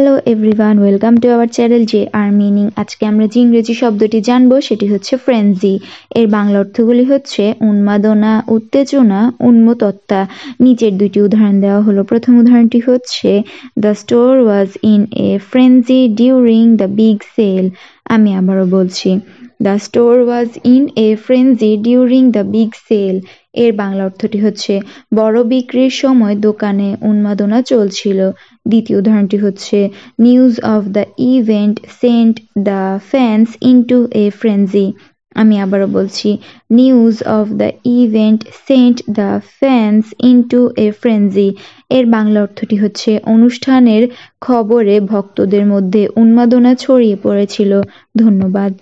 hello everyone welcome to our channel J R meaning আজকে আমরা যে ইংরেজি শব্দটি জানবো সেটি হচ্ছে ফ্রেন্সি এর বাংলা অর্থগুলি হচ্ছে উন্মাদনা উত্তেজনা উন্মতত্তা নিচের দুটি উদাহরণ দেওয়া হলো প্রথম উদাহরণটি হচ্ছে the store was in a frenzy during the big sale আমি আবারও বলছি the store was in a frenzy during the big sale এর বাংলা অর্থটি হচ্ছে বড় বিক্রির সময় দোকানে উন্মাদনা চলছিল দ্বিতীয় উদাহরণটি হচ্ছে news of the event sent the fans to a frenzy আমি আবারও বলছি news of the event sent the fans to a frenzy এর বাংলা অর্থটি হচ্ছে অনুষ্ঠানের খবরে ভক্তদের মধ্যে উন্মাদনা ছড়িয়ে পড়েছিল ধন্যবাদ